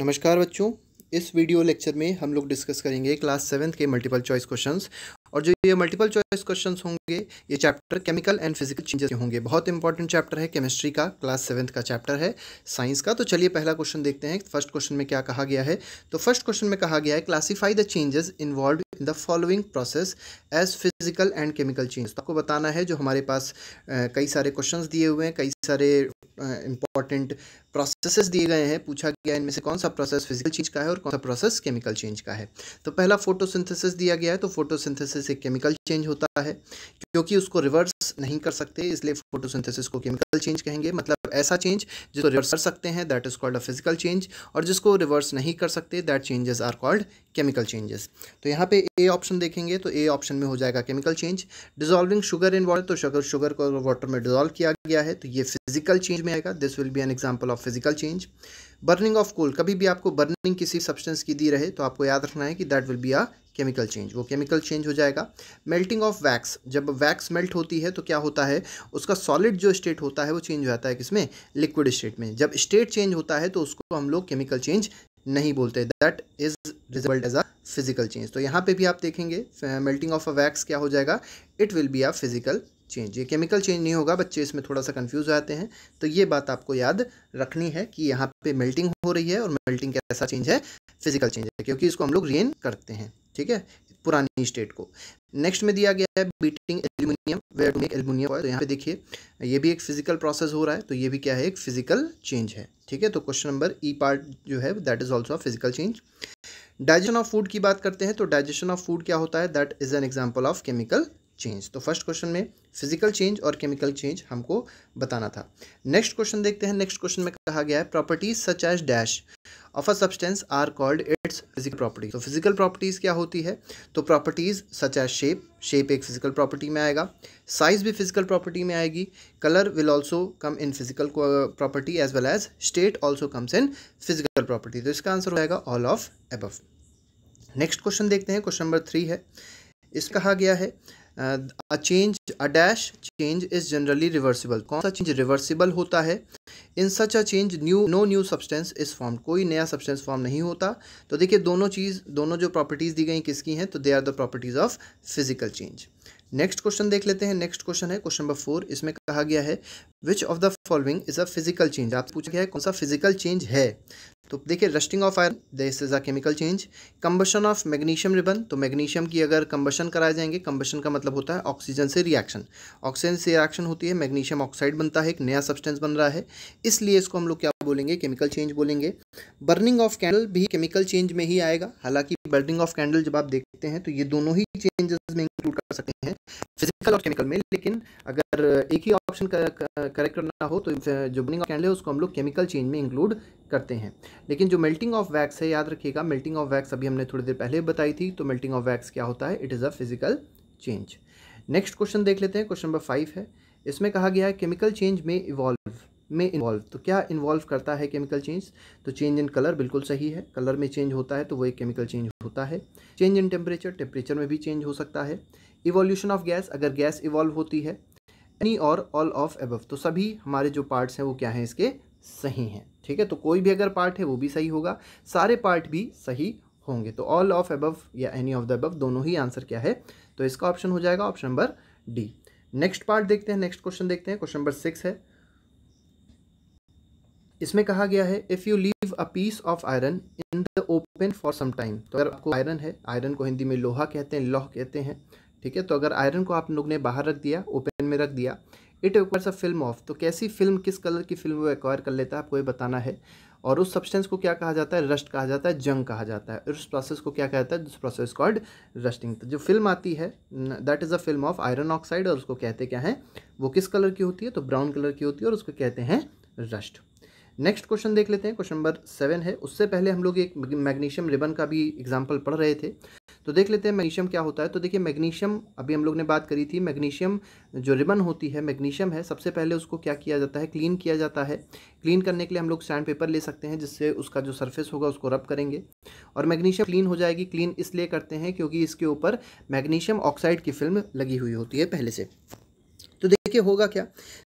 नमस्कार बच्चों इस वीडियो लेक्चर में हम लोग डिस्कस करेंगे क्लास सेवन्थ के मल्टीपल चॉइस क्वेश्चंस और जो ये मल्टीपल चॉइस क्वेश्चंस होंगे ये chapter chemical and physical changes के होंगे बहुत इंपॉर्टेंट चैप्टर है केमिस्ट्री का क्लास सेवेंथ का चैप्टर है साइंस का तो चलिए पहला क्वेश्चन देखते हैं फर्स्ट क्वेश्चन में क्या कहा गया है तो फर्स्ट क्वेश्चन में कहा गया है classify the changes involve in the following process as physical and chemical change तो आपको बताना है जो हमारे पास कई सारे क्वेश्चन दिए हुए हैं कई सारे इंपॉर्टेंट प्रोसेसेस दिए गए हैं पूछा गया इनमें से कौन सा प्रोसेस फिजिकल चेंज का है और कौन सा प्रोसेस केमिकल चेंज का है तो पहला फोटोसिंथेसिस दिया गया है तो फोटोसिंथेसिस एक केमिकल चेंज होता है क्योंकि उसको रिवर्स नहीं कर सकते इसलिए फोटोसिंथेसिस को केमिकल चेंज कहेंगे मतलब ऐसा चेंज जिसको रिवर्स कर सकते हैं that is called a physical change और जिसको रिवर्स नहीं कर सकते that changes are called chemical changes तो यहाँ पे ए ऑप्शन देखेंगे तो ए ऑप्शन में हो जाएगा chemical change dissolving sugar in water तो शुगर शुगर को वाटर में डिजोल्व किया गया है तो ये फिजिकल चेंज में आएगा this will be an example of physical change burning of coal कभी भी आपको बर्निंग किसी सब्सटेंस की दी रहे तो आपको याद रखना है कि that will be a chemical change वो केमिकल चेंज हो जाएगा मेल्टिंग ऑफ वैक्स जब वैक्स मेल्ट होती है तो क्या होता है उसका सॉलिड जो स्टेट होता है वो चेंज हो जाता है किसमें लिक्विड स्टेट में जब स्टेट चेंज होता है तो उसको हम लोग केमिकल चेंज नहीं बोलते that is result as a physical change तो यहाँ पे भी आप देखेंगे मेल्टिंग ऑफ अ वैक्स क्या हो जाएगा it will be a physical change ये केमिकल चेंज नहीं होगा बच्चे इसमें थोड़ा सा कन्फ्यूज़ हो जाते हैं तो ये बात आपको याद रखनी है कि यहाँ पे मेल्टिंग हो रही है और मेल्टिंग कैसा चेंज है फिजिकल चेंज है क्योंकि इसको हम लोग रेन करते हैं ठीक है पुरानी स्टेट को नेक्स्ट में दिया गया है beating aluminium ware to make aluminium तो यहाँ पे देखिए ये भी एक फिजिकल प्रोसेस हो रहा है तो ये भी क्या है एक फिजिकल चेंज है ठीक है तो क्वेश्चन नंबर ई पार्ट जो है that is also physical change digestion of food की बात करते हैं तो डाइजेशन ऑफ फूड क्या होता है that is an example of chemical change तो फर्स्ट क्वेश्चन में फिजिकल चेंज और केमिकल चेंज हमको बताना था नेक्स्ट क्वेश्चन देखते हैं नेक्स्ट क्वेश्चन में कहा गया है properties such as dash of a substance are called its physical property तो फिजिकल प्रॉपर्टीज़ क्या होती है तो properties such as shape shape एक फिजिकल प्रॉपर्टी में आएगा साइज भी फिजिकल प्रॉपर्टी में आएगी colour will also come in physical property as well as state also comes in physical property तो इसका आंसर हो जाएगा all of above next question देखते हैं क्वेश्चन नंबर थ्री है इस कहा गया है a change a dash change is generally reversible कौन सा चेंज रिवर्सिबल होता है in such a change new no new substance is form कोई नया सब्सटेंस फॉर्म नहीं होता तो देखिए दोनों चीज़ दोनों जो प्रॉपर्टीज़ दी गई किसकी हैं तो they are the properties of physical change next question देख लेते हैं नेक्स्ट क्वेश्चन है क्वेश्चन नंबर फोर इसमें कहा गया है which of the following is a physical change आप पूछा गया है कौन सा फिजिकल चेंज है तो देखिए rusting of iron this is a chemical change combustion of magnesium ribbon तो मैग्नीशियम की अगर कंबशन कराए जाएंगे कंबशन का मतलब होता है ऑक्सीजन से रिएक्शन ऑक्सीजन से रिएक्शन होती है मैग्नीशियम ऑक्साइड बनता है एक नया सब्सटेंस बन रहा है इसलिए इसको हम लोग क्या बोलेंगे केमिकल चेंज बोलेंगे बर्निंग ऑफ कैंडल भी केमिकल चेंज में ही आएगा हालांकि बर्निंग ऑफ कैंडल जब आप देखते हैं तो ये दोनों ही चेंजेस में इंक्लूड कर सकते हैं फिजिकल और केमिकल में लेकिन अगर एक ही ऑप्शन करेक्ट करना हो तो जो बर्निंग ऑफ कैंडल है उसको हम लोग केमिकल चेंज में इंक्लूड करते हैं लेकिन जो मेल्टिंग ऑफ वैक्स है याद रखिएगा मेल्टिंग ऑफ वैक्स अभी हमने थोड़ी देर पहले बताई थी तो मेल्टिंग ऑफ वैक्स क्या होता है it is a physical change next question देख लेते हैं क्वेश्चन नंबर फाइव है इसमें कहा गया है केमिकल चेंज में इवॉल्व में इन्वॉल्व तो क्या इन्वॉल्व करता है केमिकल चेंज तो चेंज इन कलर बिल्कुल सही है कलर में चेंज होता है तो वो एक केमिकल चेंज होता है चेंज इन टेम्परेचर टेम्परेचर में भी चेंज हो सकता है इवोल्यूशन ऑफ गैस अगर गैस इवॉल्व होती है एनी और ऑल ऑफ एबव तो सभी हमारे जो पार्ट्स हैं वो क्या हैं इसके सही हैं ठीक है तो कोई भी अगर पार्ट है वो भी सही होगा सारे पार्ट भी सही होंगे तो ऑल ऑफ एबव या एनी ऑफ द एबव दोनों ही आंसर क्या है तो इसका ऑप्शन हो जाएगा option number D next part देखते हैं नेक्स्ट क्वेश्चन देखते हैं क्वेश्चन नंबर सिक्स है इसमें कहा गया है if you leave a piece of iron in the open for some time तो अगर आपको आयरन है आयरन को हिंदी में लोहा कहते हैं लोह कहते हैं ठीक है तो अगर आयरन को आप लोग ने बाहर रख दिया ओपन में रख दिया it acquires a film of तो कैसी फिल्म किस कलर की फिल्म वो एक्वायर कर लेता है आपको ये बताना है और उस सब्सटेंस को क्या कहा जाता है रस्ट कहा जाता है जंग कहा जाता है और उस प्रोसेस को क्या कहता है दिस प्रोसेस कॉल्ड रस्टिंग तो जो फिल्म आती है that is a film of iron oxide और उसको कहते क्या है वो किस कलर की होती है तो ब्राउन कलर की होती है और उसको कहते हैं रस्ट नेक्स्ट क्वेश्चन देख लेते हैं क्वेश्चन नंबर सेवन है उससे पहले हम लोग एक मैग्नीशियम रिबन का भी एग्जाम्पल पढ़ रहे थे तो देख लेते हैं मैग्नीशियम क्या होता है तो देखिए मैग्नीशियम अभी हम लोग ने बात करी थी मैग्नीशियम जो रिबन होती है मैग्नीशियम है सबसे पहले उसको क्या किया जाता है क्लीन किया जाता है क्लीन करने के लिए हम लोग सैंड पेपर ले सकते हैं जिससे उसका जो सर्फेस होगा उसको रब करेंगे और मैग्नीशियम क्लीन हो जाएगी क्लीन इसलिए करते हैं क्योंकि इसके ऊपर मैग्नीशियम ऑक्साइड की फिल्म लगी हुई होती है पहले से तो देखिए होगा क्या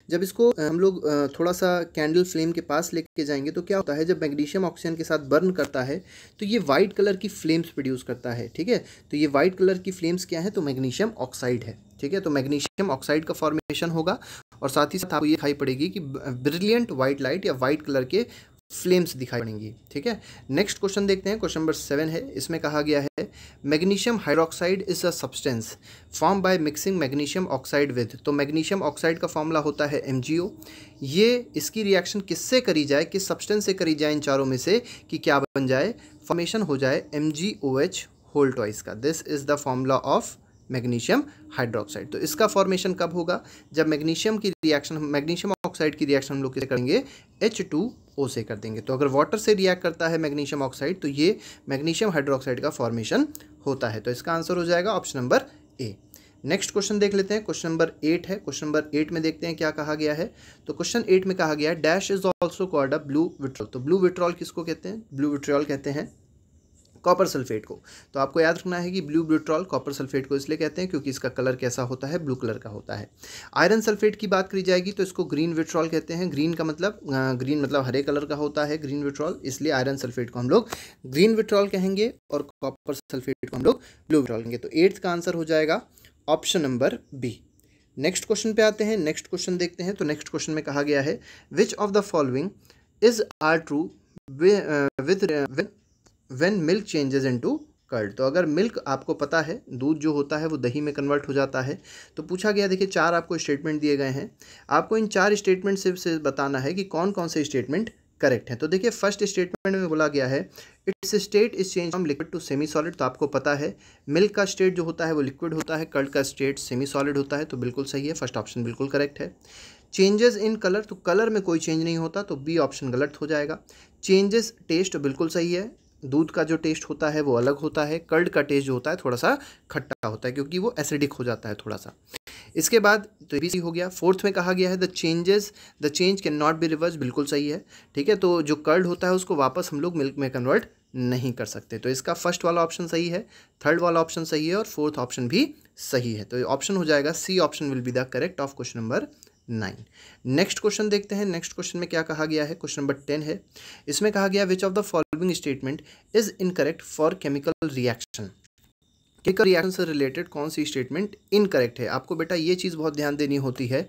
जब इसको हम लोग थोड़ा सा कैंडल फ्लेम के पास लेके जाएंगे तो क्या होता है जब मैग्नीशियम ऑक्सीजन के साथ बर्न करता है तो ये वाइट कलर की फ्लेम्स प्रोड्यूस करता है ठीक है तो ये वाइट कलर की फ्लेम्स क्या है तो मैग्नीशियम ऑक्साइड है ठीक है तो मैग्नीशियम ऑक्साइड का फॉर्मेशन होगा और साथ ही साथ आपको ये दिखाई पड़ेगी कि ब्रिलियंट वाइट लाइट या वाइट कलर के फ्लेम्स दिखाई पड़ेंगी ठीक है नेक्स्ट क्वेश्चन देखते हैं क्वेश्चन नंबर सेवन है इसमें कहा गया है magnesium hydroxide is a substance form by mixing magnesium oxide with तो मैग्नीशियम ऑक्साइड का फॉर्मूला होता है एम ये इसकी रिएक्शन किससे करी जाए किस सब्सटेंस से करी जाए इन चारों में से कि क्या बन जाए फॉर्मेशन हो जाए M G O whole twice का this is the formula of magnesium hydroxide तो इसका फॉर्मेशन कब होगा जब मैग्नीशियम की रिएक्शन मैग्नीशियम ऑक्साइड की रिएक्शन हम लोग किसे करेंगे एच टू ओ से कर देंगे तो अगर वाटर से रिएक्ट करता है मैग्नीशियम ऑक्साइड तो ये मैग्नीशियम हाइड्रोक्साइड का फॉर्मेशन होता है तो इसका आंसर हो जाएगा option number A next question देख लेते हैं क्वेश्चन नंबर एट है क्वेश्चन नंबर एट में देखते हैं क्या कहा गया है तो क्वेश्चन एट में कहा गया है dash is also called a blue vitriol तो ब्लू विट्रॉल किसको कहते हैं ब्लू विट्रॉल कहते हैं कॉपर सल्फेट को तो आपको याद रखना है कि ब्लू ब्यूट्रॉल कॉपर सल्फेट को इसलिए कहते हैं क्योंकि इसका कलर कैसा होता है ब्लू कलर का होता है आयरन सल्फेट की बात करी जाएगी तो इसको ग्रीन विट्रॉल कहते हैं ग्रीन का मतलब ग्रीन मतलब हरे कलर का होता है ग्रीन विट्रॉल इसलिए आयरन सल्फेट को हम लोग ग्रीन विट्रॉल कहेंगे और कॉपर सल्फेट को हम लोग ब्लू विट्रॉल कहेंगे तो एट्थ का आंसर हो जाएगा option number B next question पे आते हैं नेक्स्ट क्वेश्चन देखते हैं तो नेक्स्ट क्वेश्चन में कहा गया है which of the following is are true with when milk changes into curd तो अगर मिल्क आपको पता है दूध जो होता है वो दही में कन्वर्ट हो जाता है तो पूछा गया देखिए चार आपको स्टेटमेंट दिए गए हैं आपको इन चार स्टेटमेंट से, से बताना है कि कौन कौन से स्टेटमेंट करेक्ट हैं तो देखिए फर्स्ट स्टेटमेंट में बोला गया है its state is change from liquid to semi solid तो आपको पता है मिल्क का स्टेट जो होता है वो लिक्विड होता है कर्ड का स्टेट सेमी सॉलिड होता है तो बिल्कुल सही है फर्स्ट ऑप्शन बिल्कुल करेक्ट है चेंजेस इन कलर तो कलर में कोई चेंज नहीं होता तो बी ऑप्शन गलत हो जाएगा चेंजेस टेस्ट बिल्कुल सही है दूध का जो टेस्ट होता है वो अलग होता है कर्ड का टेस्ट जो होता है थोड़ा सा खट्टा होता है क्योंकि वो एसिडिक हो जाता है थोड़ा सा इसके बाद तो बी हो गया फोर्थ में कहा गया है the changes the change cannot be reverse बिल्कुल सही है ठीक है तो जो कर्ड होता है उसको वापस हम लोग मिल्क में कन्वर्ट नहीं कर सकते तो इसका फर्स्ट वाला ऑप्शन सही है थर्ड वाला ऑप्शन सही है और फोर्थ ऑप्शन भी सही है तो ऑप्शन हो जाएगा C option will be the correct of question number nine next question देखते हैं नेक्स्ट क्वेश्चन में क्या कहा गया है क्वेश्चन नंबर टेन है इसमें कहा गया which of the following following statement is incorrect for chemical reaction chemical reaction से रिलेटेड कौन सी स्टेटमेंट इनकरेक्ट है आपको बेटा ये चीज़ बहुत ध्यान देनी होती है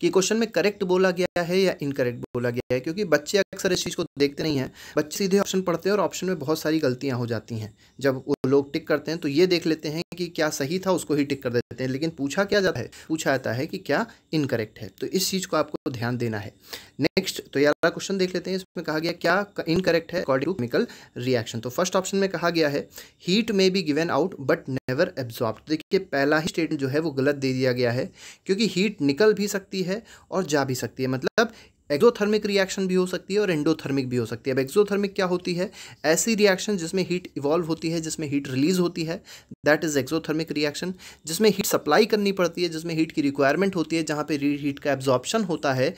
कि क्वेश्चन में करेक्ट बोला गया है या इनकरेक्ट बोला गया है क्योंकि बच्चे अक्सर इस चीज़ को देखते नहीं हैं बच्चे सीधे ऑप्शन पढ़ते हैं और ऑप्शन में बहुत सारी गलतियाँ हो जाती हैं जब वो लोग टिक करते हैं तो ये देख लेते हैं कि क्या सही था उसको ही टिक कर देते हैं लेकिन पूछा क्या जाता है पूछा जाता है कि क्या इनकरेक्ट है तो इस चीज़ को आपको ध्यान देना है नेक्स्ट तो यार क्वेश्चन देख लेते हैं इसमें कहा गया क्या इनकरेक्ट है अकॉर्डिंग टू केमिकल रिएक्शन तो फर्स्ट ऑप्शन में कहा गया है heat may be given out but never absorb देखिए पहला ही स्टेटमेंट जो है वो गलत दे दिया गया है क्योंकि हीट निकल भी सकती है और जा भी सकती है मतलब एक्जोथर्मिक रिएक्शन भी हो सकती है और एंडोथर्मिक भी हो सकती है अब एक्जोथर्मिक क्या होती है ऐसी रिएक्शन जिसमें हीट इवॉल्व होती है जिसमें हीट रिलीज होती है दैट इज़ एक्जोथर्मिक रिएक्शन जिसमें हीट सप्लाई करनी पड़ती है जिसमें हीट की रिक्वायरमेंट होती है जहाँ पर हीट का एब्जॉर्प्शन होता है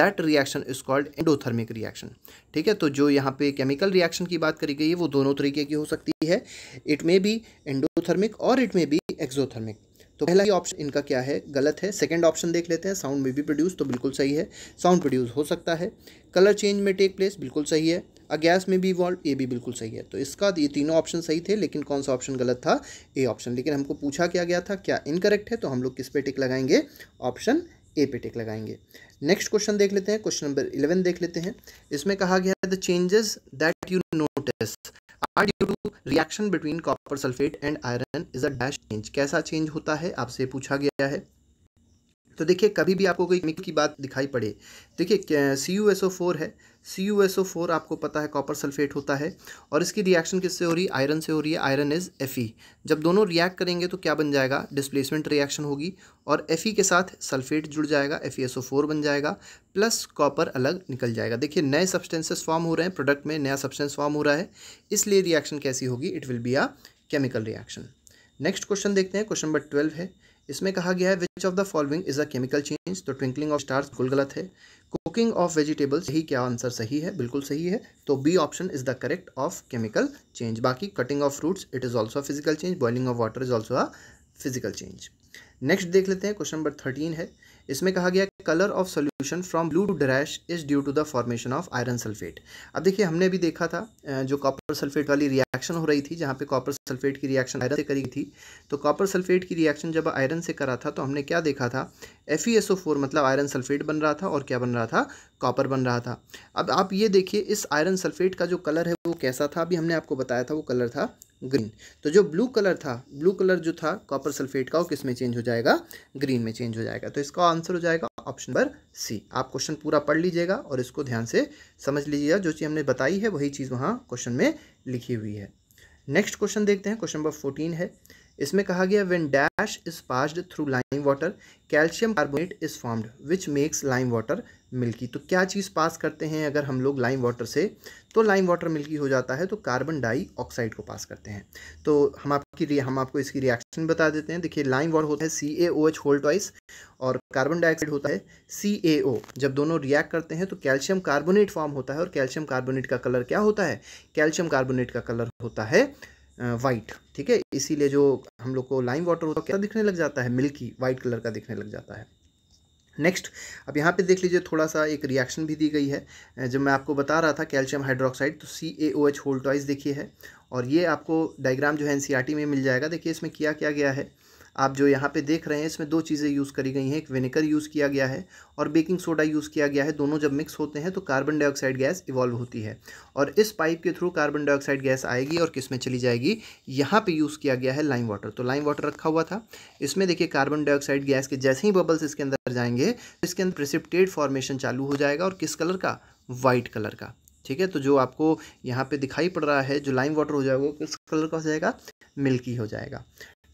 that reaction is called endothermic reaction ठीक है तो जो यहाँ पे केमिकल रिएक्शन की बात करी गई है वो दोनों तरीके की हो सकती है इट मे बी एंडोथर्मिक और इट मे बी एक्जोथर्मिक तो पहला ही ऑप्शन इनका क्या है गलत है सेकंड ऑप्शन देख लेते हैं साउंड में भी प्रोड्यूस तो बिल्कुल सही है साउंड प्रोड्यूस हो सकता है कलर चेंज में टेक प्लेस बिल्कुल सही है अ गैस में भी इवॉल्व ये भी बिल्कुल सही है तो इसका ये तीनों ऑप्शन सही थे लेकिन कौन सा ऑप्शन गलत था ए ऑप्शन लेकिन हमको पूछा क्या गया था क्या इनकरेक्ट है तो हम लोग किस पे टिक लगाएंगे ऑप्शन ए पे टिक लगाएंगे नेक्स्ट क्वेश्चन देख लेते हैं क्वेश्चन नंबर इलेवन देख लेते हैं इसमें कहा गया है the changes that you notice due to reaction between copper sulphate and iron is a dash change कैसा चेंज होता है आपसे पूछा गया है तो देखिए कभी भी आपको कोई की बात दिखाई पड़े देखिए C U S O four है C U S O four आपको पता है कॉपर सल्फेट होता है और इसकी रिएक्शन किससे हो रही है आयरन से हो रही है आयरन इज़ एफ ई जब दोनों रिएक्ट करेंगे तो क्या बन जाएगा डिस्प्लेसमेंट रिएक्शन होगी और एफ ई के साथ सल्फेट जुड़ जाएगा F E S O four बन जाएगा प्लस कॉपर अलग निकल जाएगा देखिए नए सब्सटेंसेस फॉर्म हो रहे हैं प्रोडक्ट में नया सब्सटेंस फॉर्म हो रहा है इसलिए रिएक्शन कैसी होगी it will be a chemical reaction next question देखते हैं क्वेश्चन नंबर ट्वेल्व है इसमें कहा गया है which of the following is a chemical change तो ट्विंकलिंग ऑफ स्टार्स बिल्कुल गलत है कुकिंग ऑफ वेजिटेबल्स यही क्या आंसर सही है बिल्कुल सही है तो B option is the correct of chemical change बाकी cutting of fruits it is also physical change boiling of water is also a physical change next देख लेते हैं क्वेश्चन नंबर थर्टीन है इसमें कहा गया colour of solution from blue to dash is due to the formation of iron sulphate अब देखिए हमने भी देखा था जो कॉपर सल्फेट वाली रिएक्शन हो रही थी जहाँ पे कॉपर सल्फेट की रिएक्शन आयरन से करी थी तो कॉपर सल्फेट की रिएक्शन जब आयरन से करा था तो हमने क्या देखा था एफ मतलब आयरन सल्फेट बन रहा था और क्या बन रहा था कॉपर बन रहा था अब आप ये देखिए इस आयरन सल्फेट का जो कलर है वो कैसा था अभी हमने आपको बताया था वो कलर था ग्रीन तो जो ब्लू कलर था ब्लू कलर जो था कॉपर सल्फेट का वो किस में चेंज हो जाएगा ग्रीन में चेंज हो जाएगा तो इसका आंसर हो जाएगा ऑप्शन नंबर सी आप क्वेश्चन पूरा पढ़ लीजिएगा और इसको ध्यान से समझ लीजिएगा जो चीज़ हमने बताई है वही चीज़ वहाँ क्वेश्चन में लिखी हुई है नेक्स्ट क्वेश्चन देखते हैं क्वेश्चन नंबर फोर्टीन है इसमें कहा गया when dash is passed through lime water calcium carbonate is formed which makes lime water milky तो क्या चीज़ पास करते हैं अगर हम लोग लाइम वाटर से तो लाइम वाटर मिल्की हो जाता है तो कार्बन डाईऑक्साइड को पास करते हैं तो हम आपकी हम आपको इसकी रिएक्शन बता देते हैं देखिए लाइम वाटर होता है C A O H hold vice और कार्बन डाइऑक्साइड होता है सी ए ओ जब दोनों रिएक्ट करते हैं तो कैल्शियम कार्बोनेट फॉर्म होता है और कैल्शियम कार्बोनेट का कलर क्या होता है कैल्शियम कार्बोनेट का कलर होता है वाइट ठीक है इसीलिए जो हम लोग को लाइम वाटर होता है क्या दिखने लग जाता है मिल्की वाइट कलर का दिखने लग जाता है नेक्स्ट अब यहाँ पे देख लीजिए थोड़ा सा एक रिएक्शन भी दी गई है जब मैं आपको बता रहा था कैल्शियम हाइड्रोक्साइड तो सी ए ओ एच होल्टॉइस देखिए है और ये आपको डायग्राम जो है एन e में मिल जाएगा देखिए इसमें किया क्या गया है आप जो यहाँ पे देख रहे हैं इसमें दो चीज़ें यूज़ करी गई हैं एक विनेगर यूज़ किया गया है और बेकिंग सोडा यूज़ किया गया है दोनों जब मिक्स होते हैं तो कार्बन डाइऑक्साइड गैस इवॉल्व होती है और इस पाइप के थ्रू कार्बन डाइऑक्साइड गैस आएगी और किस में चली जाएगी यहाँ पर यूज़ किया गया है लाइम वाटर तो लाइम वाटर रखा हुआ था इसमें देखिए कार्बन डाइऑक्साइड गैस के जैसे ही बबल्स इसके अंदर जाएंगे तो इसके अंदर प्रिसिप्टेड फॉर्मेशन चालू हो जाएगा और किस कलर का वाइट कलर का ठीक है तो जो आपको यहाँ पे दिखाई पड़ रहा है जो लाइम वाटर हो जाएगा वो किस कलर का हो जाएगा मिल्की हो जाएगा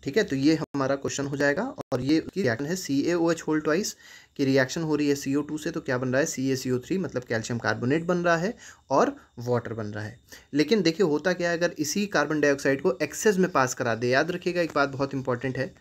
ठीक है तो ये हमारा क्वेश्चन हो जाएगा और ये रिएक्शन है C A O H whole twice की रिएक्शन हो रही है सी ओ टू से तो क्या बन रहा है C A C O three मतलब कैल्शियम कार्बोनेट बन रहा है और वाटर बन रहा है लेकिन देखिए होता क्या है अगर इसी कार्बन डाइऑक्साइड को एक्सेस में पास करा दे याद रखिएगा एक बात बहुत इंपॉर्टेंट है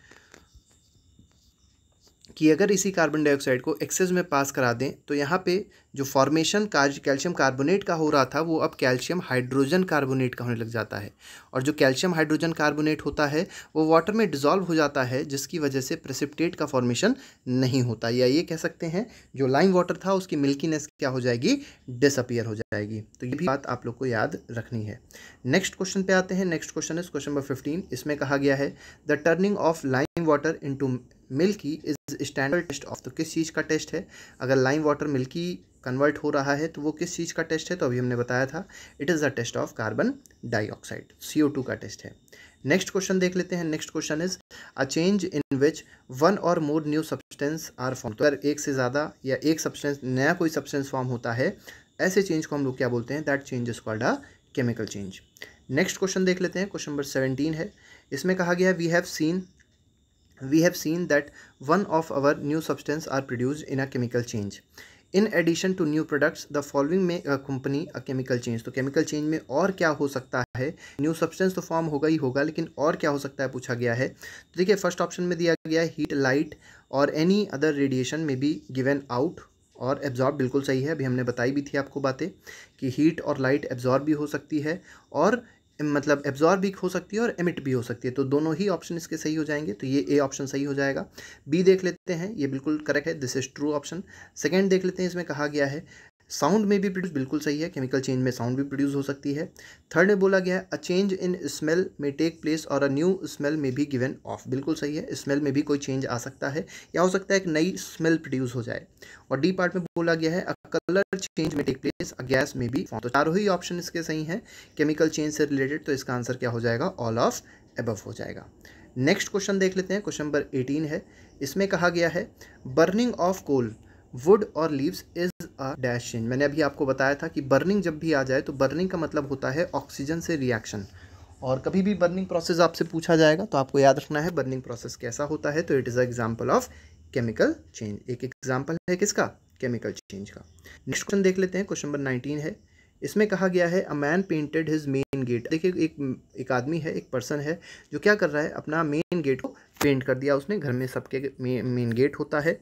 कि अगर इसी कार्बन डाइऑक्साइड को एक्सेस में पास करा दें तो यहाँ पे जो फॉर्मेशन कार्ज कैल्शियम कार्बोनेट का हो रहा था वो अब कैल्शियम हाइड्रोजन कार्बोनेट का होने लग जाता है और जो कैल्शियम हाइड्रोजन कार्बोनेट होता है वो वाटर में डिजॉल्व हो जाता है जिसकी वजह से प्रेसिप्टेट का फॉर्मेशन नहीं होता या ये कह सकते हैं जो लाइम वाटर था उसकी मिल्कीनेस क्या हो जाएगी डिसअपियर हो जाएगी तो ये भी बात आप लोग को याद रखनी है नेक्स्ट क्वेश्चन पे आते हैं next question is question number fifteen इसमें कहा गया है the turning of lime water into milky is standard test of तो किस चीज़ का टेस्ट है अगर लाइम वाटर मिल्की कन्वर्ट हो रहा है तो वो किस चीज़ का टेस्ट है तो अभी हमने बताया था it is the test of carbon dioxide C का टेस्ट है नेक्स्ट क्वेश्चन देख लेते हैं next question is a change in which one or more new substance are form तो अगर एक से ज़्यादा या एक सब्सटेंस नया कोई सब्सटेंस फॉर्म होता है ऐसे चेंज को हम लोग क्या बोलते हैं that change is called a chemical change next question देख लेते हैं क्वेश्चन नंबर सेवेंटीन है इसमें कहा गया we have seen we have seen that one of our new substance are produced in a chemical change in addition to new products the following may accompany a chemical change तो chemical change में और क्या हो सकता है new substance तो form होगा ही होगा लेकिन और क्या हो सकता है पूछा गया है तो देखिए फर्स्ट ऑप्शन में दिया गया है heat light or any other radiation may be given out or absorb बिल्कुल सही है अभी हमने बताई भी थी आपको बातें कि हीट और लाइट एब्जॉर्ब भी हो सकती है और मतलब एब्जॉर्ब भी हो सकती है और एमिट भी हो सकती है तो दोनों ही ऑप्शन इसके सही हो जाएंगे तो ये ए ऑप्शन सही हो जाएगा बी देख लेते हैं ये बिल्कुल करेक्ट है this is true option second देख लेते हैं इसमें कहा गया है साउंड में भी प्रोड्यूस बिल्कुल सही है केमिकल चेंज में साउंड भी प्रोड्यूस हो सकती है थर्ड में बोला गया है a change in smell may take place or a new smell में भी गिवन ऑफ बिल्कुल सही है स्मेल में भी कोई चेंज आ सकता है या हो सकता है एक नई स्मेल प्रोड्यूस हो जाए और डी पार्ट में बोला गया है अ कलर चेंज में take place a gas may be तो चारों ही ऑप्शन इसके सही हैं केमिकल चेंज से रिलेटेड तो इसका आंसर क्या हो जाएगा ऑल ऑफ एबव हो जाएगा नेक्स्ट क्वेश्चन देख लेते हैं क्वेश्चन नंबर एटीन है इसमें कहा गया है burning of coal wood or leaves is a dash change मैंने अभी आपको बताया था कि बर्निंग जब भी आ जाए तो बर्निंग का मतलब होता है ऑक्सीजन से रिएक्शन और कभी भी बर्निंग प्रोसेस आपसे पूछा जाएगा तो आपको याद रखना है बर्निंग प्रोसेस कैसा होता है तो it is a example of chemical change एक एग्जाम्पल है किसका केमिकल चेंज का नेक्स्ट क्वेश्चन देख लेते हैं क्वेश्चन नंबर नाइनटीन है इसमें कहा गया है a man painted his main gate देखिए एक एक आदमी है एक पर्सन है जो क्या कर रहा है अपना मेन गेट को पेंट कर दिया उसने घर में सबके मेन गेट होता है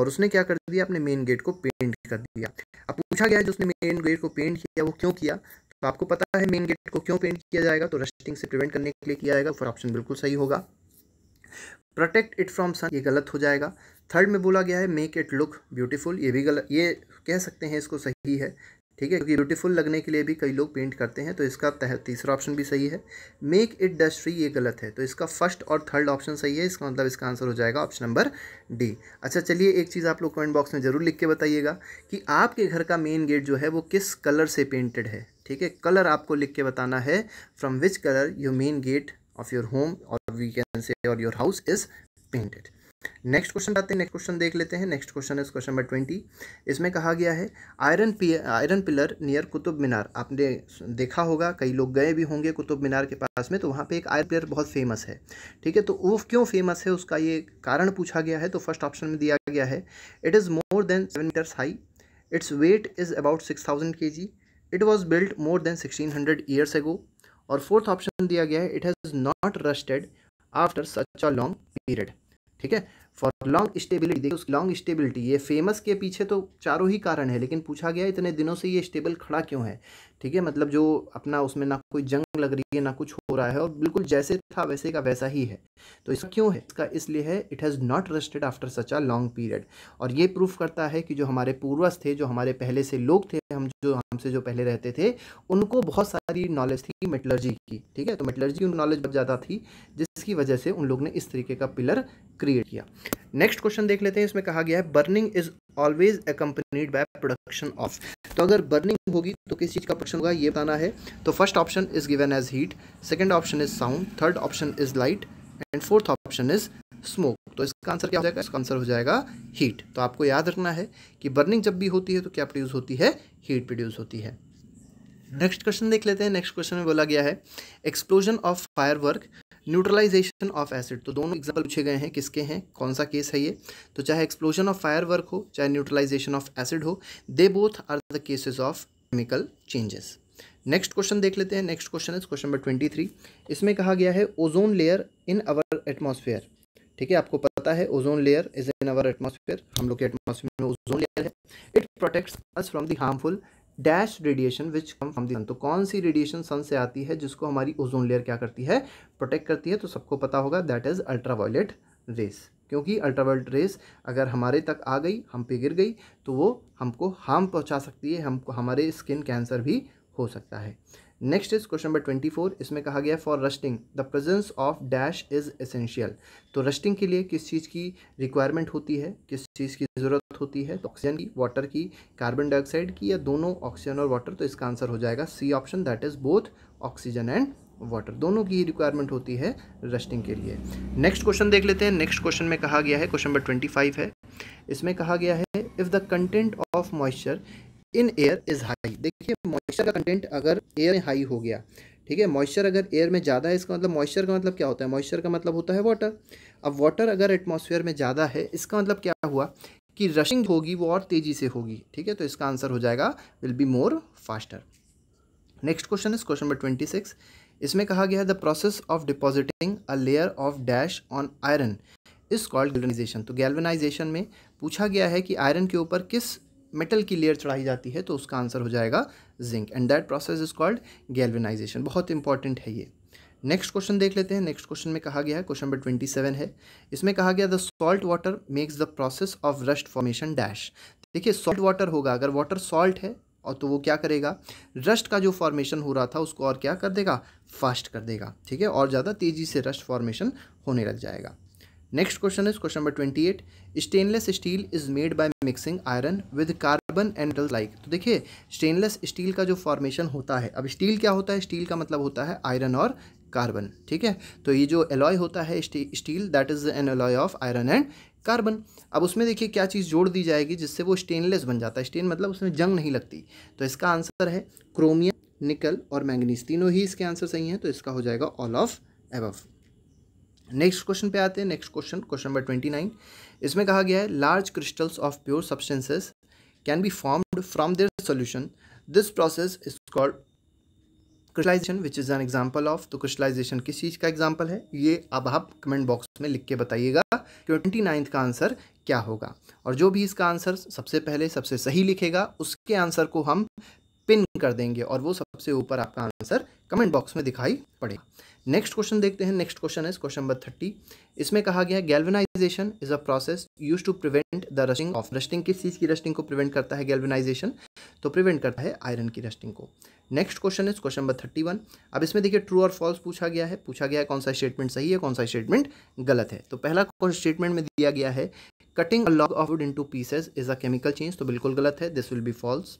और उसने क्या कर दिया अपने मेन गेट को पेंट कर दिया अब पूछा गया है जो उसने मेन गेट को पेंट किया वो क्यों किया तो आपको पता है मेन गेट को क्यों पेंट किया जाएगा तो रस्टिंग से प्रिवेंट करने के लिए किया जाएगा फॉर ऑप्शन बिल्कुल सही होगा प्रोटेक्ट इट फ्रॉम सन ये गलत हो जाएगा थर्ड में बोला गया है मेक इट लुक ब्यूटीफुल ये भी गलत ये कह सकते हैं इसको सही है ठीक है क्योंकि ब्यूटीफुल लगने के लिए भी कई लोग पेंट करते हैं तो इसका तीसरा ऑप्शन भी सही है मेक इट डस्ट फ्री ये गलत है तो इसका फर्स्ट और थर्ड ऑप्शन सही है इसका मतलब इसका आंसर हो जाएगा ऑप्शन नंबर डी अच्छा चलिए एक चीज़ आप लोग कमेंट बॉक्स में ज़रूर लिख के बताइएगा कि आपके घर का मेन गेट जो है वो किस कलर से पेंटेड है ठीक है कलर आपको लिख के बताना है from which colour your main gate of your home or we can say or your house is painted next question आते हैं नेक्स्ट क्वेश्चन देख लेते हैं नेक्स्ट क्वेश्चन है क्वेश्चन नंबर ट्वेंटी इसमें कहा गया है iron P iron pillar near Qutub Minar आपने देखा होगा कई लोग गए भी होंगे कुतुब मीनार के पास में तो वहाँ पे एक आयरन पिलर बहुत फेमस है ठीक है तो वो क्यों फेमस है उसका ये कारण पूछा गया है तो फर्स्ट ऑप्शन में दिया गया है it is more than seven metres high its weight is about six thousand K G it was built more than sixteen hundred years ago और फोर्थ ऑप्शन दिया गया है it has not rusted after such a long period ठीक है for long stability देखिए उस long stability ये famous के पीछे तो चारों ही कारण है लेकिन पूछा गया इतने दिनों से ये स्टेबल खड़ा क्यों है ठीक है मतलब जो अपना उसमें ना कोई जंग लग रही है ना कुछ हो रहा है और बिल्कुल जैसे था वैसे का वैसा ही है तो इसका क्यों है इसका इसलिए है it has not rested after such a long period और ये प्रूफ करता है कि जो हमारे पूर्वज थे जो हमारे पहले से लोग थे हम जो हमसे जो पहले रहते थे उनको बहुत सारी नॉलेज थी मेटलर्जी की ठीक है तो मेटलर्जी उन नॉलेज बहुत ज़्यादा थी जिसकी वजह से उन लोग ने इस तरीके का पिलर क्रिएट किया नेक्स्ट क्वेश्चन देख लेते हैं इसमें कहा गया है burning is always accompanied by production of तो अगर बर्निंग होगी तो किस चीज़ का प्रोडक्शन होगा ये बताना है तो first option is given as heat second option is sound third option is light and fourth option is smoke तो इसका आंसर क्या हो जाएगा इसका आंसर हो जाएगा हीट तो आपको याद रखना है कि बर्निंग जब भी होती है तो क्या प्रोड्यूस होती है हीट प्रोड्यूस होती है नेक्स्ट क्वेश्चन देख लेते हैं नेक्स्ट क्वेश्चन में बोला गया है explosion of fire work neutralisation of acid तो दोनों एग्जाम्पल पूछे गए हैं किसके हैं कौन सा केस है ये तो चाहे एक्सप्लोजन ऑफ फायर वर्क हो चाहे न्यूट्रलाइजेशन ऑफ एसिड हो they both are the cases of chemical changes next question देख लेते हैं next question is question number twenty three इसमें कहा गया है ozone layer in our atmosphere ठीक है आपको पता है ozone layer is in our atmosphere हम लोग के एटमोसफेयर में ओजोन लेयर है it protects us from the harmful dash radiation which come from sun तो कौन सी रेडिएशन सन से आती है जिसको हमारी ओजोन लेयर क्या करती है प्रोटेक्ट करती है तो सबको पता होगा दैट इज़ वायलेट रेस क्योंकि अल्ट्रावायलेट रेस अगर हमारे तक आ गई हम पे गिर गई तो वो हमको हार्म पहुंचा सकती है हमको हमारे स्किन कैंसर भी हो सकता है next is question number twenty four इसमें कहा गया for rusting the presence of dash is essential तो रस्टिंग के लिए किस चीज़ की रिक्वायरमेंट होती है किस चीज़ की ज़रूरत होती है तो ऑक्सीजन की वाटर की कार्बन डाइऑक्साइड की या दोनों ऑक्सीजन और वाटर तो इसका आंसर हो जाएगा C option that is both oxygen and water दोनों की रिक्वायरमेंट होती है रस्टिंग के लिए नेक्स्ट क्वेश्चन देख लेते हैं नेक्स्ट क्वेश्चन में कहा गया है क्वेश्चन नंबर ट्वेंटी फाइव है इसमें कहा गया है if the content of moisture in air is high देखिए मॉइस्चर का कंटेंट अगर एयर में हाई हो गया ठीक है मॉइस्चर अगर एयर में ज़्यादा है इसका मतलब मॉइस्चर का मतलब क्या होता है मॉइस्चर का मतलब होता है वाटर अब वाटर अगर एटमॉस्फेयर में ज़्यादा है इसका मतलब क्या हुआ कि रशिंग होगी वो और तेज़ी से होगी ठीक है तो इसका आंसर हो जाएगा will be more faster next question is question number twenty six इसमें कहा गया है the process of depositing a layer of dash on iron is called galvanisation तो गैल्वेनाइजेशन में पूछा गया है कि आयरन के ऊपर किस मेटल की लेयर चढ़ाई जाती है तो उसका आंसर हो जाएगा zinc and that process is called galvanisation बहुत इंपॉर्टेंट है ये नेक्स्ट क्वेश्चन देख लेते हैं नेक्स्ट क्वेश्चन में कहा गया है क्वेश्चन नंबर ट्वेंटी सेवन है इसमें कहा गया the salt water makes the process of rust formation dash देखिए सॉल्ट वाटर होगा अगर वाटर सॉल्ट है और तो वो क्या करेगा रस्ट का जो फॉर्मेशन हो रहा था उसको और क्या कर देगा फास्ट कर देगा ठीक है और ज़्यादा तेज़ी से रस्ट फॉर्मेशन होने लग जाएगा next question is question number twenty eight stainless steel is made by mixing iron with carbon and like तो देखिए स्टेनलेस स्टील का जो फॉर्मेशन होता है अब स्टील क्या होता है स्टील का मतलब होता है आयरन और कार्बन ठीक है तो ये जो एलॉय होता है steel that is an alloy of iron and carbon अब उसमें देखिए क्या चीज़ जोड़ दी जाएगी जिससे वो स्टेनलेस बन जाता है स्टेन मतलब उसमें जंग नहीं लगती तो इसका आंसर है क्रोमियम निकल और मैंगनीज तीनों ही इसके आंसर सही हैं तो इसका हो जाएगा all of above next question पे आते हैं next question question number twenty nine इसमें कहा गया है large crystals of pure substances can be formed from their solution this process is called crystallisation which is an example of तो crystallisation किस चीज़ का एग्जाम्पल है ये अब आप कमेंट बॉक्स में लिख के बताइएगा कि ट्वेंटी नाइन्थ का आंसर क्या होगा और जो भी इसका आंसर सबसे पहले सबसे सही लिखेगा उसके आंसर को हम पिन कर देंगे और वो सबसे ऊपर आपका आंसर कमेंट बॉक्स में दिखाई पड़ेगा नेक्स्ट क्वेश्चन देखते हैं next question is question number thirty इसमें कहा गया galvanisation is a process use to prevent the rusting of rusting किस चीज़ की रस्टिंग को प्रिवेंट करता है गैल्वेनाइजेशन तो प्रिवेंट करता है आयरन की रस्टिंग को next question is question number thirty one अब इसमें देखिए ट्रू और फॉल्स पूछा गया है पूछा गया है कौन सा स्टेटमेंट सही है कौन सा स्टेटमेंट गलत है तो पहला स्टेटमेंट में दिया गया है cutting a log of wood to pieces is a chemical change तो बिल्कुल गलत है this will be false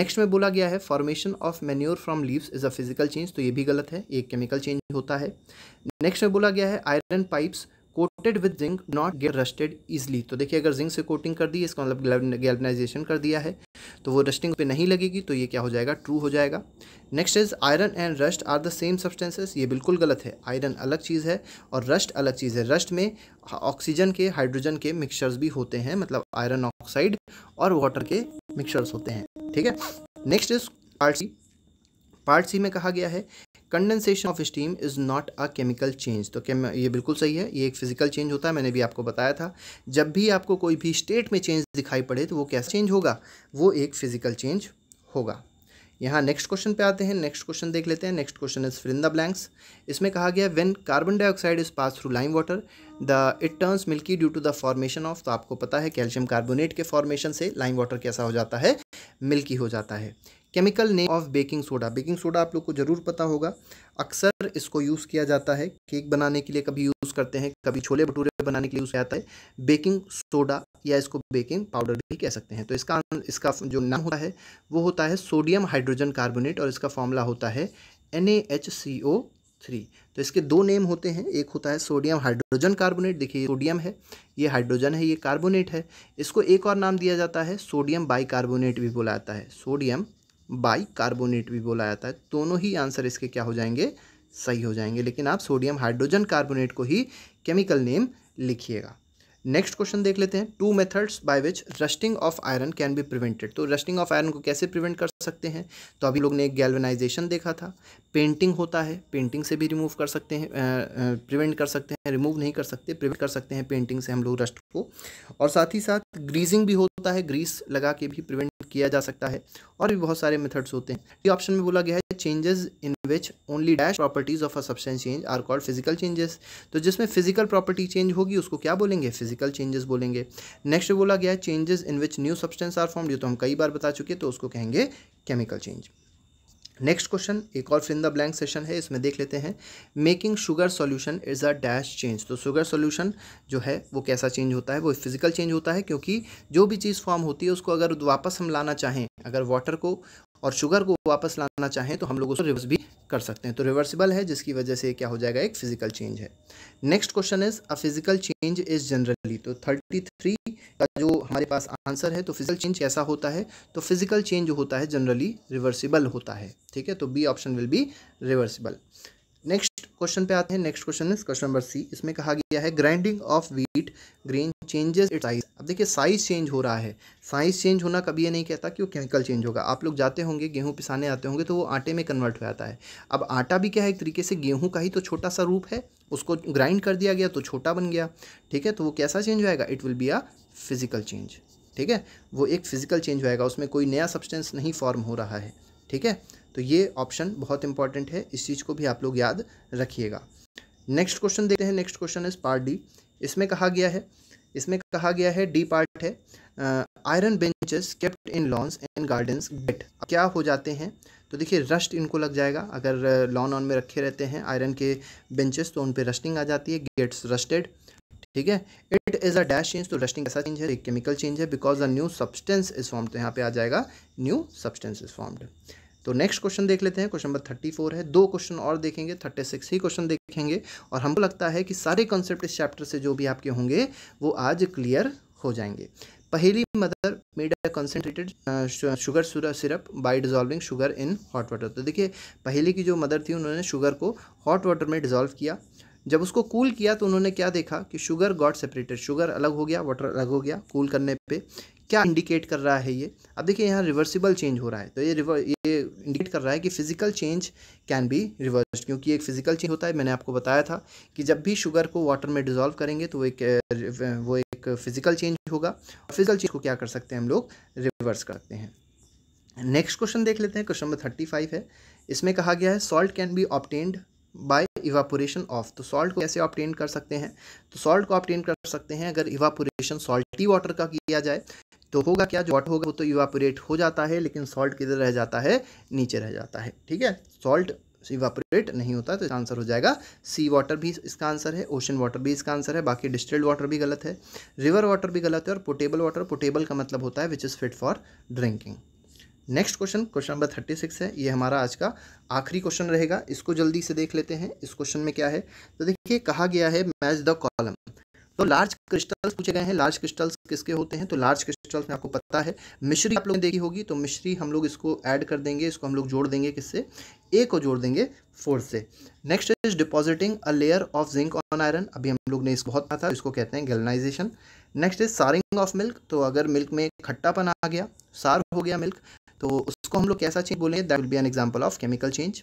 next में बोला गया है formation of manure from leaves is a physical change तो ये भी गलत है ये केमिकल चेंज होता है नेक्स्ट में बोला गया है iron pipes coated with zinc not get rusted easily तो देखिए अगर जिंक से कोटिंग कर दी इसका मतलब गैल्बनाइजेशन कर दिया है तो वो रस्टिंग पे नहीं लगेगी तो ये क्या हो जाएगा ट्रू हो जाएगा next is iron and rust are the same substances ये बिल्कुल गलत है आयरन अलग चीज़ है और रस्ट अलग चीज़ है रस्ट में ऑक्सीजन के हाइड्रोजन के मिक्सचर्स भी होते हैं मतलब आयरन ऑक्साइड और वाटर के मिक्सचर्स होते हैं ठीक है next is part C part C में कहा गया है condensation of steam is not a chemical change तो क्या ये बिल्कुल सही है ये एक फिजिकल चेंज होता है मैंने भी आपको बताया था जब भी आपको कोई भी स्टेट में चेंज दिखाई पड़े तो वो कैसे चेंज होगा वो एक फिजिकल चेंज होगा यहाँ नेक्स्ट क्वेश्चन पे आते हैं नेक्स्ट क्वेश्चन देख लेते हैं नेक्स्ट क्वेश्चन इज फिर द ब्लैंक्स इसमें कहा गया when carbon dioxide is pass through lime water the it turns milky due to the formation of तो आपको पता है कैल्शियम कार्बोनेट के फॉर्मेशन से लाइम वाटर कैसा हो जाता है मिल्की हो जाता है chemical name of baking soda baking soda आप लोग को ज़रूर पता होगा अक्सर इसको यूज़ किया जाता है केक बनाने के लिए कभी यूज़ करते हैं कभी छोले भटूरे बनाने के लिए यूज़ किया जाता है बेकिंग सोडा या इसको बेकिंग पाउडर भी कह सकते हैं तो इसका इसका जो नाम होता है वो होता है सोडियम हाइड्रोजन कार्बोनेट और इसका फॉर्मूला होता है N A H C O three तो इसके दो नेम होते हैं एक होता है सोडियम हाइड्रोजन कार्बोनेट देखिए सोडियम है ये हाइड्रोजन है ये कार्बोनेट है इसको एक और नाम दिया जाता है सोडियम बाइकार्बोनेट भी बोला जाता है सोडियम बाइकार्बोनेट भी बोला जाता है दोनों ही आंसर इसके क्या हो जाएंगे सही हो जाएंगे लेकिन आप सोडियम हाइड्रोजन कार्बोनेट को ही केमिकल नेम लिखिएगा नेक्स्ट क्वेश्चन देख लेते हैं two methods by which rusting of iron can be prevented तो रस्टिंग ऑफ आयरन को कैसे प्रिवेंट कर सकते हैं तो अभी लोग ने एक गैल्वेनाइजेशन देखा था पेंटिंग होता है पेंटिंग से भी रिमूव कर सकते हैं प्रिवेंट कर सकते हैं रिमूव नहीं कर सकते प्रिवेंट कर सकते हैं पेंटिंग से हम लोग रस्ट को और साथ ही साथ ग्रीजिंग भी होता है ग्रीस लगा के भी प्रिवेंट किया जा सकता है और भी बहुत सारे मेथड्स होते हैं डी ऑप्शन में बोला गया है changes in which only dash properties of a substance change are called physical changes तो जिसमें फिजिकल प्रॉपर्टी चेंज होगी उसको क्या बोलेंगे फिजिकल फिजिकल चेंजेस बोलेंगे नेक्स्ट बोला गया है changes in which new substance are form ये तो हम कई बार बता चुके तो उसको कहेंगे केमिकल चेंज नेक्स्ट क्वेश्चन एक और फिर इन द ब्लैंक सेशन है इसमें देख लेते हैं making sugar solution is a dash change तो शुगर सॉल्यूशन जो है वो कैसा चेंज होता है वो फिजिकल चेंज होता है क्योंकि जो भी चीज़ फॉर्म होती है उसको अगर वापस हम लाना चाहें अगर वाटर को और शुगर को वापस लाना चाहें तो हम लोग उसको रिवर्स भी कर सकते हैं तो रिवर्सिबल है जिसकी वजह से क्या हो जाएगा एक फिजिकल चेंज है next question is a physical change is generally तो थर्टी थ्री का जो हमारे पास आंसर है तो फिजिकल चेंज कैसा होता है तो फिजिकल चेंज जो होता है जनरली रिवर्सिबल होता है ठीक है तो B option will be reversible next question पे आते हैं next question is question number C इसमें कहा गया है grinding of wheat grain changes it size अब देखिए साइज़ चेंज हो रहा है साइज़ चेंज होना कभी ये नहीं कहता कि वो केमिकल चेंज होगा आप लोग जाते होंगे गेहूँ पिसाने आते होंगे तो वो आटे में कन्वर्ट हो जाता है अब आटा भी क्या है एक तरीके से गेहूँ का ही तो छोटा सा रूप है उसको ग्राइंड कर दिया गया तो छोटा बन गया ठीक है तो वो कैसा चेंज होएगा it will be a physical change ठीक है वो एक फ़िज़िकल चेंज होएगा उसमें कोई नया सब्सटेंस नहीं फॉर्म हो रहा है ठीक है तो ये ऑप्शन बहुत इंपॉर्टेंट है इस चीज़ को भी आप लोग याद रखिएगा नेक्स्ट क्वेश्चन देखते हैं next question is part D इसमें कहा गया है इसमें कहा गया है डी पार्ट है iron benches kept in lawns and gardens get क्या हो जाते हैं तो देखिए रस्ट इनको लग जाएगा अगर लॉन ऑन में रखे रहते हैं आयरन के बेंचेस तो उन पर रस्टिंग आ जाती है गेट्स रस्टेड ठीक है it is a dash change तो रस्टिंग ऐसा चेंज है एक केमिकल चेंज है because a new substance is formed तो यहाँ पे आ जाएगा न्यू सब्सटेंस इज फॉर्म्ड तो नेक्स्ट क्वेश्चन देख लेते हैं क्वेश्चन नंबर थर्टी फोर है दो क्वेश्चन और देखेंगे थर्टी सिक्स ही क्वेश्चन देखेंगे और हमको लगता है कि सारे कॉन्सेप्ट इस चैप्टर से जो भी आपके होंगे वो आज क्लियर हो जाएंगे पहली mother made a concentrated sugar syrup by dissolving sugar in hot water तो देखिए पहले की जो मदर थी उन्होंने शुगर को हॉट वाटर में डिजॉल्व किया जब उसको कूल cool किया तो उन्होंने क्या देखा कि शुगर गॉट सेपरेटेड शुगर अलग हो गया वाटर अलग हो गया कूल cool करने पे क्या इंडिकेट कर रहा है ये अब देखिए यहाँ रिवर्सिबल चेंज हो रहा है तो ये रिवर ये इंडिकेट कर रहा है कि physical change can be reverse क्योंकि एक फिजिकल चेंज होता है मैंने आपको बताया था कि जब भी शुगर को वाटर में डिजोल्व करेंगे तो वो एक वो एक फिजिकल चेंज होगा फिजिकल चेंज को क्या कर सकते हैं हम लोग रिवर्स करते हैं नेक्स्ट क्वेश्चन देख लेते हैं क्वेश्चन नंबर थर्टी फाइव है इसमें कहा गया है salt can be obtained by evaporation of तो सॉल्ट को कैसे ऑप्टेन कर सकते हैं तो सॉल्ट को ऑप्टेन कर सकते हैं अगर इवापोरेशन सॉल्टी वाटर का किया जाए तो होगा क्या जो वाटर होगा वो तो इवापोरेट हो जाता है लेकिन सॉल्ट किधर रह जाता है नीचे रह जाता है ठीक है सॉल्ट इवापोरेट नहीं होता तो आंसर हो जाएगा सी वाटर भी इसका आंसर है ओशन वाटर भी इसका आंसर है बाकी डिस्टिल्ड वाटर भी गलत है रिवर वाटर भी गलत है और पोटेबल वाटर पोटेबल का मतलब होता है which is fit for drinking next question question number thirty six है ये हमारा आज का आखिरी क्वेश्चन रहेगा इसको जल्दी से देख लेते हैं इस क्वेश्चन में क्या है तो देखिए कहा गया है मैच द कॉलम तो लार्ज क्रिस्टल्स पूछे गए हैं लार्ज क्रिस्टल्स किसके होते हैं तो लार्ज क्रिस्टल्स में आपको पता है मिश्री आप लोगों ने देखी होगी तो मिश्री हम लोग इसको ऐड कर देंगे इसको हम लोग जोड़ देंगे किससे ए को जोड़ देंगे फोर्थ से next is depositing a layer of zinc on iron अभी हम लोग ने इसको बहुत कहा था इसको कहते हैं galvanization next is souring of milk तो अगर मिल्क में खट्टापन आ गया सार हो गया मिल्क तो उसको हम लोग कैसा चेंज बोलेंगे that will be an example of chemical change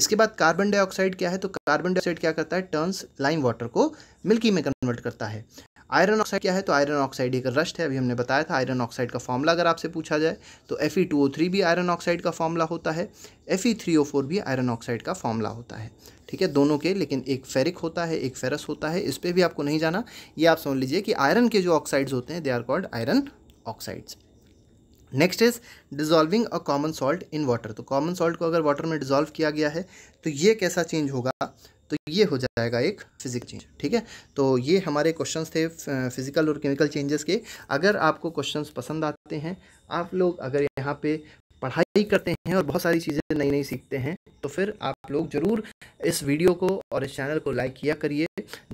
इसके बाद कार्बन डाइऑक्साइड क्या है तो कार्बन डाइऑक्साइड क्या करता है टर्न्स लाइम वाटर को मिल्की में कन्वर्ट करता है आयरन ऑक्साइड क्या है तो आयरन ऑक्साइड एक रस्ट है अभी हमने बताया था आयरन ऑक्साइड का फॉर्मूला अगर आपसे पूछा जाए तो एफ भी आयरन ऑक्साइड का फॉर्मूला होता है एफ भी आयरन ऑक्साइड का फॉर्मूला होता है ठीक है दोनों के लेकिन एक फेरिक होता है एक फेरस होता है इस पर भी आपको नहीं जाना ये आप समझ लीजिए कि आयरन के जो ऑक्साइड्स होते हैं they are called iron oxides next is dissolving a common salt in water तो कॉमन सॉल्ट को अगर वाटर में डिजॉल्व किया गया है तो ये कैसा चेंज होगा तो ये हो जाएगा एक फिजिकल चेंज ठीक है तो ये हमारे क्वेश्चन थे फिजिकल और केमिकल चेंजेस के अगर आपको क्वेश्चन पसंद आते हैं आप लोग अगर यहाँ पे पढ़ाई करते हैं और बहुत सारी चीज़ें नई नई सीखते हैं तो फिर आप लोग ज़रूर इस वीडियो को और इस चैनल को लाइक किया करिए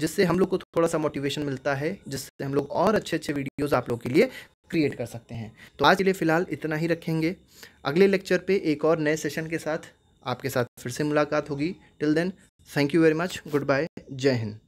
जिससे हम लोग को थोड़ा सा मोटिवेशन मिलता है जिससे हम लोग और अच्छे अच्छे वीडियोज़ आप लोग के लिए क्रिएट कर सकते हैं तो आज के लिए फ़िलहाल इतना ही रखेंगे अगले लेक्चर पे एक और नए सेशन के साथ आपके साथ फिर से मुलाकात होगी till then thank you very much good bye Jai Hind